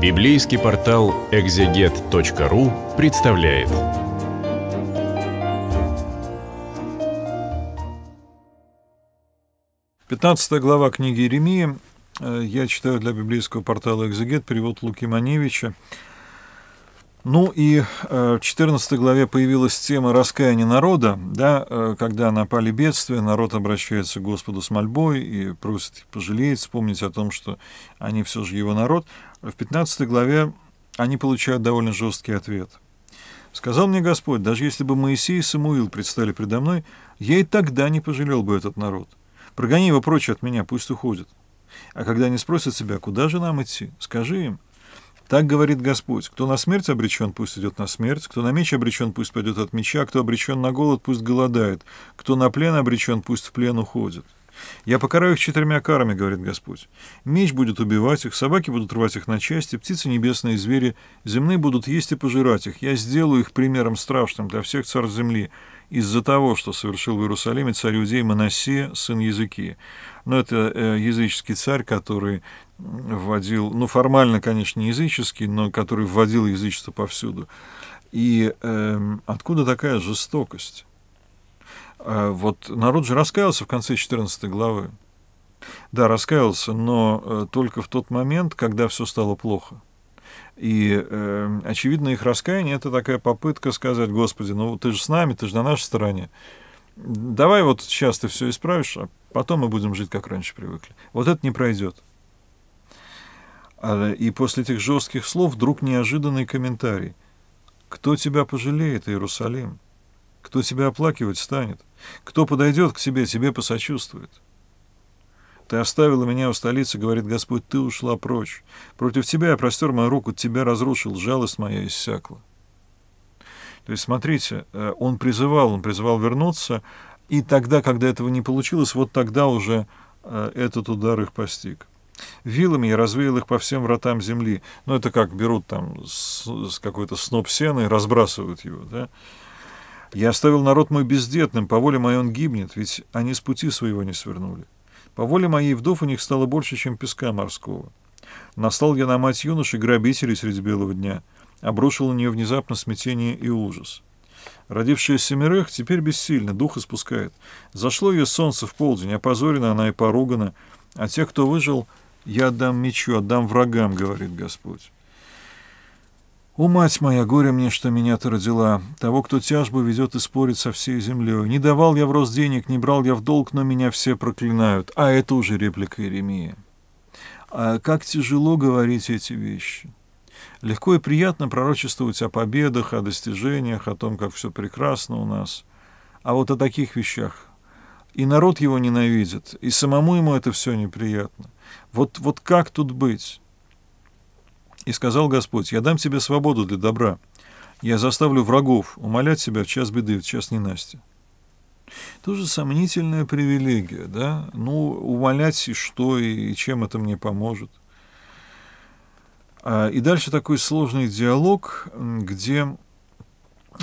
Библейский портал экзегет.ру представляет. Пятнадцатая глава книги Иеремии. Э, я читаю для библейского портала «Экзегет» перевод Луки Маневича. Ну и э, в 14 главе появилась тема раскаяния народа, да, э, когда напали бедствия, народ обращается к Господу с мольбой и просит пожалеть, вспомнить о том, что они все же его народ. В 15 главе они получают довольно жесткий ответ. «Сказал мне Господь, даже если бы Моисей и Самуил предстали предо мной, я и тогда не пожалел бы этот народ. Прогони его прочь от меня, пусть уходит. А когда они спросят себя, куда же нам идти, скажи им, так говорит Господь, кто на смерть обречен, пусть идет на смерть, кто на меч обречен, пусть пойдет от меча, кто обречен на голод, пусть голодает, кто на плен обречен, пусть в плен уходит». Я покараю их четырьмя карами, говорит Господь. Меч будет убивать их, собаки будут рвать их на части, птицы небесные и звери земные будут есть и пожирать их. Я сделаю их примером страшным для всех царств земли из-за того, что совершил в Иерусалиме царь Иудей Моносия, сын языки. Но это э, языческий царь, который вводил, ну, формально, конечно, не языческий, но который вводил язычество повсюду. И э, откуда такая жестокость? А вот народ же раскаялся в конце 14 главы. Да, раскаялся, но э, только в тот момент, когда все стало плохо. И, э, очевидно, их раскаяние – это такая попытка сказать, «Господи, ну ты же с нами, ты же на нашей стороне. Давай вот сейчас ты все исправишь, а потом мы будем жить, как раньше привыкли». Вот это не пройдет. А, и после этих жестких слов вдруг неожиданный комментарий. «Кто тебя пожалеет, Иерусалим? Кто тебя оплакивать станет?» Кто подойдет к тебе, тебе посочувствует. Ты оставила меня у столицы, говорит Господь, ты ушла прочь. Против тебя я простер мою руку, тебя разрушил, жалость моя иссякла. То есть, смотрите, э, он призывал, он призывал вернуться, и тогда, когда этого не получилось, вот тогда уже э, этот удар их постиг. Вилами я развеял их по всем вратам земли. Ну, это как берут там с, с какой-то сноп сена и разбрасывают его, да? Я оставил народ мой бездетным, по воле моей он гибнет, ведь они с пути своего не свернули. По воле моей вдов у них стало больше, чем песка морского. Настал я на мать юноши грабителей среди белого дня, обрушил на нее внезапно смятение и ужас. Родившая семерых теперь бессильна, дух испускает. Зашло ее солнце в полдень, опозорена она и поругана, а тех, кто выжил, я отдам мечу, отдам врагам, говорит Господь. «О, мать моя, горе мне, что меня ты родила, того, кто тяжбу ведет, и спорит со всей землей. Не давал я в рост денег, не брал я в долг, но меня все проклинают». А это уже реплика Иеремии. А как тяжело говорить эти вещи. Легко и приятно пророчествовать о победах, о достижениях, о том, как все прекрасно у нас. А вот о таких вещах. И народ его ненавидит, и самому ему это все неприятно. Вот, вот как тут быть? И сказал Господь, я дам тебе свободу для добра. Я заставлю врагов умолять себя в час беды, в час ненастья. Тоже сомнительная привилегия, да? Ну, умолять и что, и чем это мне поможет. А, и дальше такой сложный диалог, где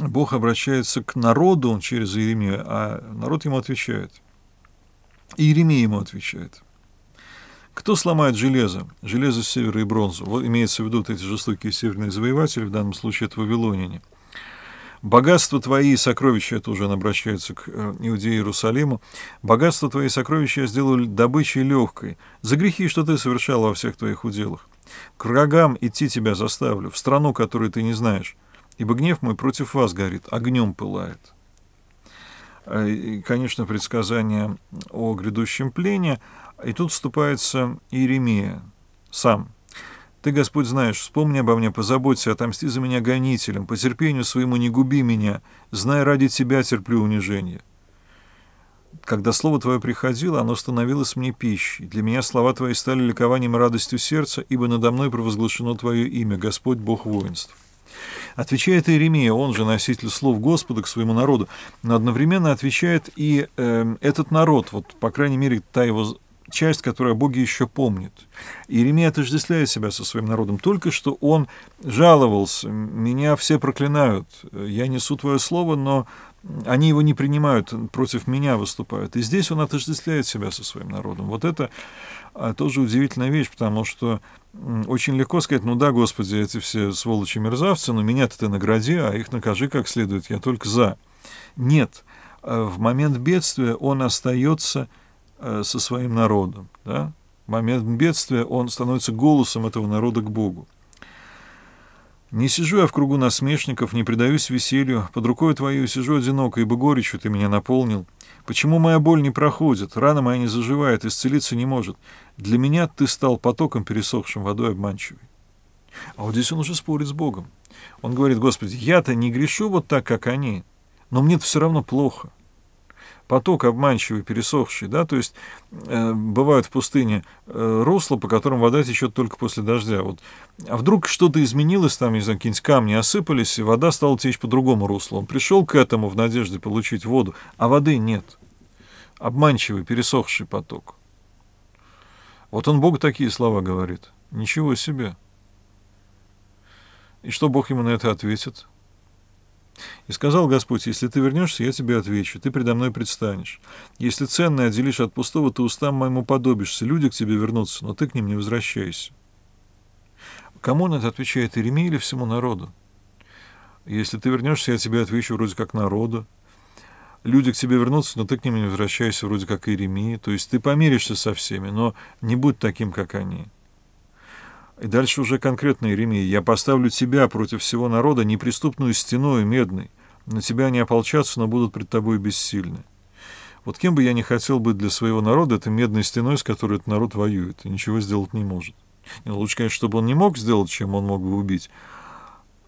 Бог обращается к народу, он через Иеремию, а народ ему отвечает. Иеремия ему отвечает – кто сломает железо? Железо с севера и бронзу. Вот имеется в виду вот эти жестокие северные завоеватели, в данном случае это вавилоняне. Богатство твои и сокровища, это уже он обращается к э, Иудеи Иерусалиму, богатство твои и сокровища я сделаю добычей легкой, за грехи, что ты совершал во всех твоих уделах. К врагам идти тебя заставлю, в страну, которую ты не знаешь, ибо гнев мой против вас горит, огнем пылает». Э, и, конечно, предсказание о грядущем плене, и тут вступается Иеремия сам. «Ты, Господь, знаешь, вспомни обо мне, позаботься, отомсти за меня гонителем, по терпению своему не губи меня, зная, ради тебя терплю унижение». Когда слово Твое приходило, оно становилось мне пищей. Для меня слова Твои стали ликованием и радостью сердца, ибо надо мной провозглашено Твое имя, Господь Бог воинств. Отвечает Иеремия, он же носитель слов Господа к своему народу, но одновременно отвечает и э, этот народ, вот, по крайней мере, та его часть, которую Боги еще помнит. Иеремия отождествляет себя со своим народом только что он жаловался, меня все проклинают, я несу твое слово, но они его не принимают, против меня выступают. И здесь он отождествляет себя со своим народом. Вот это а, тоже удивительная вещь, потому что очень легко сказать, ну да, Господи, эти все сволочи-мерзавцы, но меня-то ты награди, а их накажи как следует, я только за. Нет, а, в момент бедствия он остается Э, со своим народом. Да? В момент бедствия он становится голосом этого народа к Богу. «Не сижу я в кругу насмешников, не предаюсь веселью, под рукой твоей сижу одиноко, ибо горечью ты меня наполнил. Почему моя боль не проходит, рана моя не заживает, исцелиться не может? Для меня ты стал потоком, пересохшим водой обманчивой». А вот здесь он уже спорит с Богом. Он говорит, «Господи, я-то не грешу вот так, как они, но мне-то все равно плохо поток обманчивый, пересохший, да, то есть э, бывают в пустыне э, русла, по которым вода течет только после дождя. Вот. А вдруг что-то изменилось, там, не знаю, какие-нибудь камни осыпались, и вода стала течь по другому руслу. Он пришел к этому в надежде получить воду, а воды нет. Обманчивый, пересохший поток. Вот он Богу такие слова говорит. Ничего себе. И что Бог ему на это ответит? И сказал Господь, если ты вернешься, я тебе отвечу, ты предо мной предстанешь. Если ценное отделишь от пустого, ты устам моему подобишься, люди к тебе вернутся, но ты к ним не возвращайся. Кому он это отвечает, Иеремии или всему народу? Если ты вернешься, я тебе отвечу вроде как народу. Люди к тебе вернутся, но ты к ним не возвращайся вроде как Иеремии. То есть ты помиришься со всеми, но не будь таким, как они. И дальше уже конкретно, Еремей, я поставлю тебя против всего народа неприступную стеною медной. На тебя они ополчатся, но будут пред тобой бессильны. Вот кем бы я не хотел быть для своего народа, это медной стеной, с которой этот народ воюет, и ничего сделать не может. И ну, лучше, конечно, чтобы он не мог сделать, чем он мог бы убить.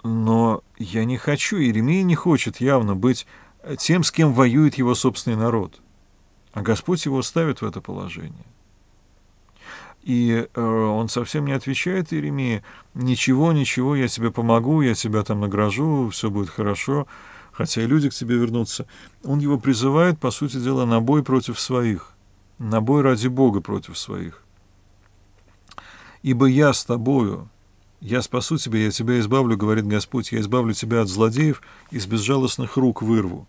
Но я не хочу, Еремия не хочет явно быть тем, с кем воюет его собственный народ. А Господь его ставит в это положение. И э, он совсем не отвечает Иеремии, ничего, ничего, я тебе помогу, я тебя там награжу, все будет хорошо, хотя и люди к тебе вернутся. Он его призывает, по сути дела, на бой против своих, на бой ради Бога против своих. «Ибо я с тобою, я спасу тебя, я тебя избавлю, говорит Господь, я избавлю тебя от злодеев, из безжалостных рук вырву».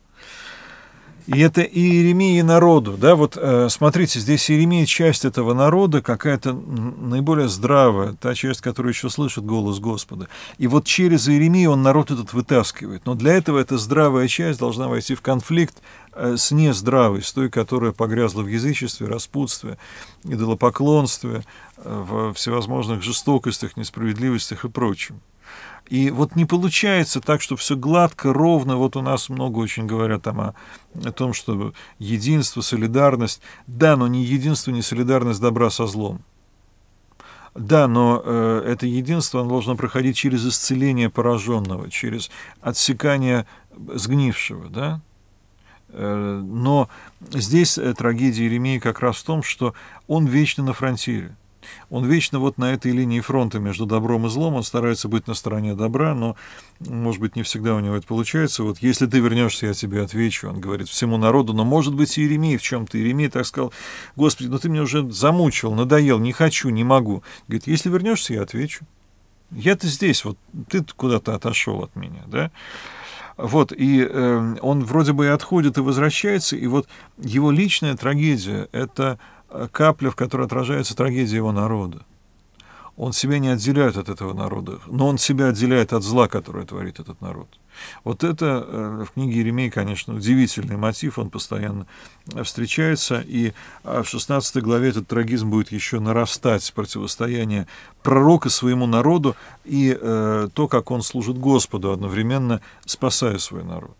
И это и Иеремия народу, да, вот э, смотрите, здесь Иеремия часть этого народа, какая-то наиболее здравая, та часть, которая еще слышит голос Господа. И вот через Иеремию он народ этот вытаскивает. Но для этого эта здравая часть должна войти в конфликт э, с нездравой, с той, которая погрязла в язычестве, распутстве, идолопоклонстве, э, в всевозможных жестокостях, несправедливостях и прочем. И вот не получается так, что все гладко, ровно. Вот у нас много очень говорят там о, о том, что единство, солидарность. Да, но не единство, не солидарность добра со злом. Да, но э, это единство оно должно проходить через исцеление пораженного, через отсекание сгнившего, да? Э, но здесь э, трагедия Еремея как раз в том, что он вечно на фронтире. Он вечно вот на этой линии фронта между добром и злом, он старается быть на стороне добра, но, может быть, не всегда у него это получается. Вот если ты вернешься, я тебе отвечу, он говорит всему народу, но, может быть, Иеремия в чем-то. Иеремия так сказал, Господи, ну ты меня уже замучил, надоел, не хочу, не могу. Говорит, если вернешься, я отвечу. Я-то здесь, вот ты куда-то отошел от меня, да? Вот, и э, он вроде бы и отходит, и возвращается, и вот его личная трагедия — это Э, капля, в которой отражается трагедия его народа. Он себя не отделяет от этого народа, но он себя отделяет от зла, которое творит этот народ. Вот это э, в книге Еремей, конечно, удивительный мотив, он постоянно встречается, и э, в 16 главе этот трагизм будет еще нарастать, противостояние пророка своему народу и то, как он служит Господу, одновременно спасая свой народ.